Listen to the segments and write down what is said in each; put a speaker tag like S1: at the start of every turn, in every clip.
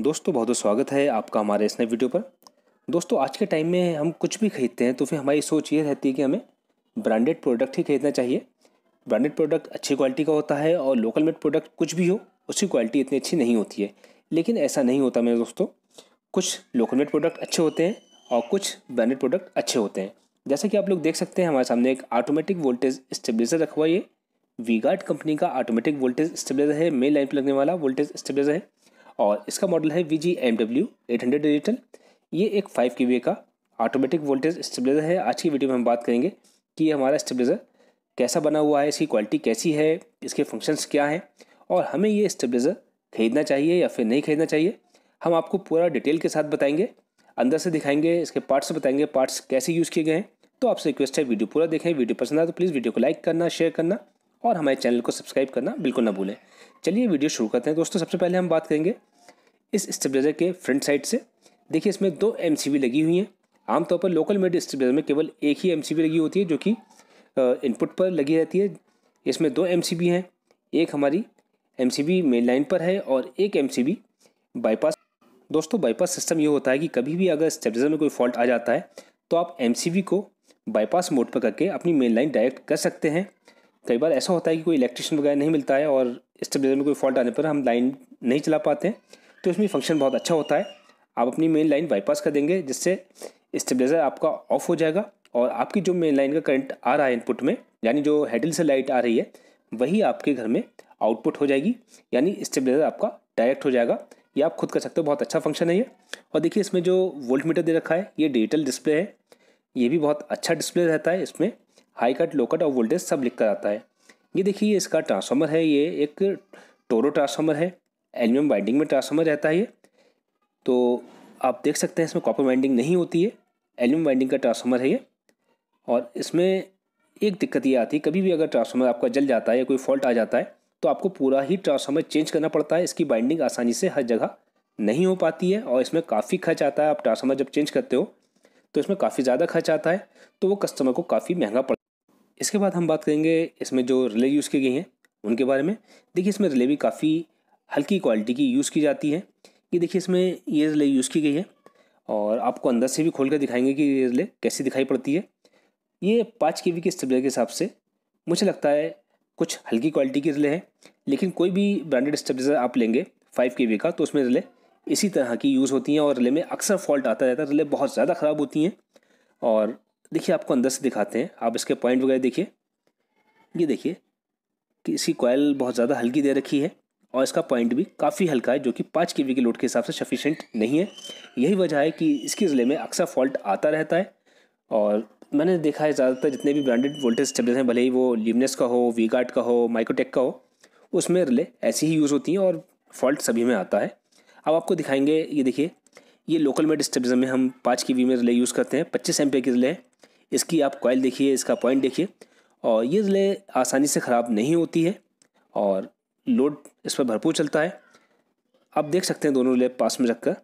S1: दोस्तों बहुत बहुत स्वागत है आपका हमारे इस नए वीडियो पर दोस्तों आज के टाइम में हम कुछ भी खरीदते हैं तो फिर हमारी सोच ये रहती है कि हमें ब्रांडेड प्रोडक्ट ही खरीदना चाहिए ब्रांडेड प्रोडक्ट अच्छी क्वालिटी का होता है और लोकल मेड प्रोडक्ट कुछ भी हो उसकी क्वालिटी इतनी अच्छी नहीं होती है लेकिन ऐसा नहीं होता मेरे दोस्तों कुछ लोकल मेड प्रोडक्ट अच्छे होते हैं और कुछ ब्रांडेड प्रोडक्ट अच्छे होते हैं जैसा कि आप लोग देख सकते हैं हमारे सामने एक ऑटोमेटिक वोल्टेज स्टेबलाइजर रखा हुआ है वीगार्ड कंपनी का ऑटोमेटिक वोल्टेज स्टेबलाइजर है मेन लाइन पर लगने वाला वोल्टेज स्टेबलाइजर है और इसका मॉडल है V G M W eight hundred digital ये एक फाइव के वी का ऑटोमेटिक वोल्टेज स्टेबलाइजर है आज की वीडियो में हम बात करेंगे कि ये हमारा स्टेबलाइजर कैसा बना हुआ है इसकी क्वालिटी कैसी है इसके फंक्शंस क्या हैं और हमें ये स्टेबलाइज़र खरीदना चाहिए या फिर नहीं खरीदना चाहिए हम आपको पूरा डिटेल के साथ बताएंगे अंदर से दिखाएंगे इसके पार्ट्स बताएंगे पार्ट्स कैसे यूज़ किए गए हैं तो आपसे रिक्वेस्ट है वीडियो पूरा देखें वीडियो पसंद आए तो प्लीज़ वीडियो को लाइक करना शेयर करना और हमारे चैनल को सब्सक्राइब करना बिल्कुल ना भूलें चलिए वीडियो शुरू करते हैं दोस्तों सबसे पहले हम बात करेंगे इस स्टेबलाइज़र के फ्रंट साइड से देखिए इसमें दो एम लगी हुई हैं आमतौर पर लोकल मेड स्टेबलाइज़र में केवल एक ही एम लगी होती है जो कि इनपुट पर लगी रहती है इसमें दो एम हैं एक हमारी एम मेन लाइन पर है और एक एम बाईपास दोस्तों बाईपास सिस्टम ये होता है कि कभी भी अगर स्टेबलाइज़र में कोई फॉल्ट आ जाता है तो आप एम को बाईपास मोड पर करके अपनी मेन लाइन डायरेक्ट कर सकते हैं कई बार ऐसा होता है कि कोई इलेक्ट्रिशियन वगैरह नहीं मिलता है और स्टेबलाइजर में कोई फॉल्ट आने पर हम लाइन नहीं चला पाते हैं तो इसमें फंक्शन बहुत अच्छा होता है आप अपनी मेन लाइन बाईपास कर देंगे जिससे स्टेबलाइज़र आपका ऑफ हो जाएगा और आपकी जो मेन लाइन का करंट आ रहा है इनपुट में यानी जो हैडल से लाइट आ रही है वही आपके घर में आउटपुट हो जाएगी यानी स्टेबलाइज़र आपका डायरेक्ट हो जाएगा ये आप खुद कर सकते हो बहुत अच्छा फंक्शन है ये और देखिए इसमें जो वोल्ट मीटर दे रखा है ये डिजिटल डिस्प्ले है ये भी बहुत अच्छा डिस्प्ले रहता है इसमें हाई कट लो कट और वोल्टेज सब लिख कर आता है ये देखिए इसका ट्रांसफार्मर है ये एक टोरो ट्रांसफार्मर है एल्यूमिनियम वाइंडिंग में ट्रांसफार्मर रहता है ये तो आप देख सकते हैं इसमें कॉपर वाइंडिंग नहीं होती है एल्यूमिनियम वाइंडिंग का ट्रांसफार्मर है ये और इसमें एक दिक्कत ये आती है कभी भी अगर ट्रांसफार्मर आपका जल जाता है या कोई फॉल्ट आ जाता है तो आपको पूरा ही ट्रांसफार्मर चेंज करना पड़ता है इसकी बाइंडिंग आसानी से हर जगह नहीं हो पाती है और इसमें काफ़ी खर्च आता है आप ट्रांसफार्मर जब चेंज करते हो तो इसमें काफ़ी ज़्यादा खर्च आता है तो वो कस्टमर को काफ़ी महंगा पड़ता है इसके बाद हम बात करेंगे इसमें जो रिले यूज़ की गई हैं उनके बारे में देखिए इसमें रिले भी काफ़ी हल्की क्वालिटी की यूज़ की जाती है ये देखिए इसमें ये रिले यूज़ की गई है और आपको अंदर से भी खोल कर दिखाएंगे कि ये रिले कैसी दिखाई पड़ती है ये पाँच के वी के स्टेबलर के हिसाब से मुझे लगता है कुछ हल्की क्वालिटी की रिले है लेकिन कोई भी ब्रांडेड स्टेबलाइजर आप लेंगे फाइव के वी का तो उसमें रिले इसी तरह की यूज़ होती हैं और रिले में अक्सर फॉल्ट आता रहता है रिले बहुत ज़्यादा ख़राब होती हैं और देखिए आपको अंदर से दिखाते हैं आप इसके पॉइंट वगैरह देखिए ये देखिए कि इसकी कॉयल बहुत ज़्यादा हल्की दे रखी है और इसका पॉइंट भी काफ़ी हल्का है जो कि पाँच के वी के लोड के हिसाब से सफिशेंट नहीं है यही वजह है कि इसके ज़िले में अक्सर फॉल्ट आता रहता है और मैंने देखा है ज़्यादातर जितने भी ब्रांडेड वोल्टेज स्टेबलाइजर हैं भले ही वो लिमनेस का हो वी का हो माइक्रोटेक का हो उसमें रिले ऐसी ही यूज़ होती हैं और फॉल्ट सभी में आता है अब आपको दिखाएंगे ये देखिए ये लोकल मेड स्टेबलाइजर में हम पाँच के वी में रिले यूज़ करते हैं पच्चीस एम के रिले इसकी आप कॉयल देखिए इसका पॉइंट देखिए और ये रिले आसानी से ख़राब नहीं होती है और लोड इस पर भरपूर चलता है आप देख सकते हैं दोनों रिले पास में रखकर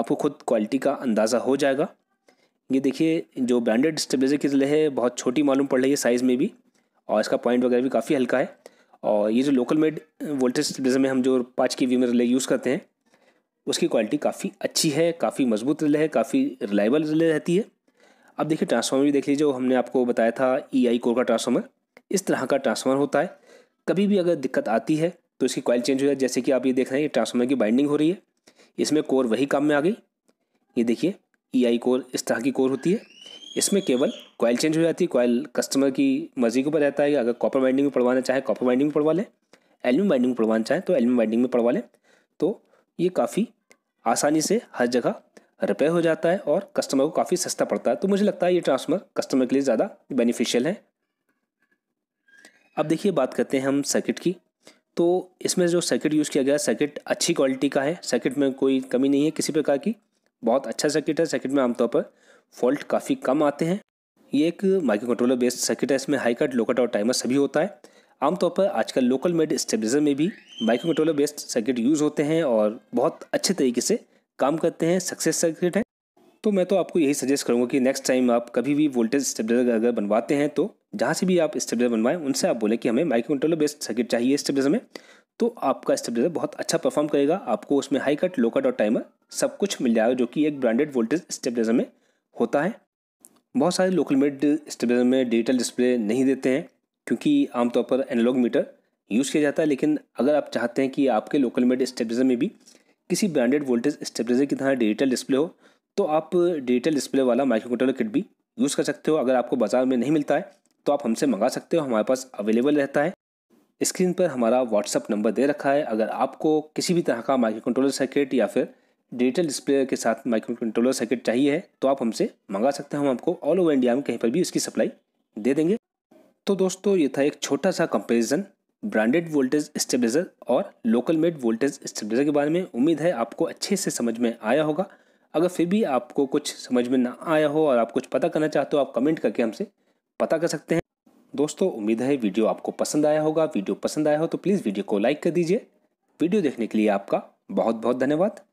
S1: आपको खुद क्वालिटी का अंदाज़ा हो जाएगा ये देखिए जो ब्रांडेड स्टेबलाइजर की रिले है बहुत छोटी मालूम पड़ रही है साइज़ में भी और इसका पॉइंट वगैरह भी काफ़ी हल्का है और ये जो लोकल मेड वोल्टेज स्टेबलाइजर में हम जो पाँच की वी में रिले यूज़ करते हैं उसकी क्वालिटी काफ़ी अच्छी है काफ़ी मजबूत रिले है काफ़ी रिलायबल रिले रहती है अब देखिए ट्रांसफार्मर भी देख लीजिए वो हमने आपको बताया था ई आई कोर का ट्रांसफार्मर इस तरह का ट्रांसफार्मर होता है कभी भी अगर दिक्कत आती है तो इसकी कॉयल चेंज हो जाए जैसे कि आप ये देख रहे हैं ये ट्रांसफार्मर की बाइंडिंग हो रही है इसमें कोर वही काम में आ गई ये देखिए ई आई कोर इस तरह की कोर होती है इसमें केवल कॉयल चेंज हो जाती है कॉयल कस्टमर की मर्जी के ऊपर रहता है अगर कॉपर बाइंडिंग में पढ़वाना चाहे कॉपर बाइंडिंग में पढ़वा लें एल्यूम बाइंडिंग में पढ़वाना चाहें तो एल्यूम बाइंडिंग में पढ़वा लें तो ये काफ़ी आसानी से हर जगह रिपेयर हो जाता है और कस्टमर को काफ़ी सस्ता पड़ता है तो मुझे लगता है ये ट्रांसफर कस्टमर के लिए ज़्यादा बेनिफिशियल है अब देखिए बात करते हैं हम सर्किट की तो इसमें जो सर्किट यूज़ किया गया सर्किट अच्छी क्वालिटी का है सर्किट में कोई कमी नहीं है किसी प्रकार की बहुत अच्छा सर्किट है सर्किट में आमतौर पर फॉल्ट काफ़ी कम आते हैं ये एक माइक्रो कंट्रोलर बेस्ड सर्किट है इसमें हाई कट लो कट और टाइमर सभी होता है आमतौर पर आजकल लोकल मेड स्टेबलाइजर में भी microcontroller based circuit use होते हैं और बहुत अच्छे तरीके से काम करते हैं सक्सेस सर्किट है तो मैं तो आपको यही सजेस्ट करूँगा कि नेक्स्ट टाइम आप कभी भी वोल्टेज स्टेबलाइजर अगर बनवाते हैं तो जहाँ से भी आप स्टेबलाइजर बनवाएं उनसे आप बोले कि हमें माइक्रो कंट्रोलर बेस्ड सर्किट चाहिए स्टेबलाइजर में तो आपका स्टेबलाइजर बहुत अच्छा परफॉर्म करेगा आपको उसमें हाई कट लो कट और टाइमर सब कुछ मिल जाएगा जो कि एक ब्रांडेड वोल्टेज स्टेबलाइजर में होता है बहुत सारे लोकल मेड स्टेबलाइजर में डिजिटल डिस्प्ले नहीं देते हैं क्योंकि आमतौर पर एनालॉग मीटर यूज़ किया जाता है लेकिन अगर आप चाहते हैं कि आपके लोकल मेड स्टेबलाइजर में भी किसी ब्रांडेड वोल्टेज स्टेबलाइजर की तरह डिजिटल डिस्प्ले हो तो आप डिजिटल डिस्प्ले वाला माइक्रो कंट्रोलर किट भी यूज़ कर सकते हो अगर आपको बाज़ार में नहीं मिलता है तो आप हमसे मंगा सकते हो हमारे पास अवेलेबल रहता है स्क्रीन पर हमारा व्हाट्सअप नंबर दे रखा है अगर आपको किसी भी तरह का माइक्रो कंट्रोलर सर्किट या फिर डिजिटल डिस्प्ले के साथ माइक्रो कंट्रोलर सर्किट चाहिए है तो आप हमसे मंगा सकते हैं हम आपको ऑल ओवर इंडिया में कहीं पर भी इसकी सप्लाई दे देंगे तो दोस्तों ये था एक छोटा सा कंपेरिजन ब्रांडेड वोल्टेज स्टेबलाइजर और लोकल मेड वोल्टेज स्टेबलाइजर के बारे में उम्मीद है आपको अच्छे से समझ में आया होगा अगर फिर भी आपको कुछ समझ में ना आया हो और आप कुछ पता करना चाहते हो आप कमेंट करके हमसे पता कर सकते हैं दोस्तों उम्मीद है वीडियो आपको पसंद आया होगा वीडियो पसंद आया हो तो प्लीज़ वीडियो को लाइक कर दीजिए वीडियो देखने के लिए आपका बहुत बहुत धन्यवाद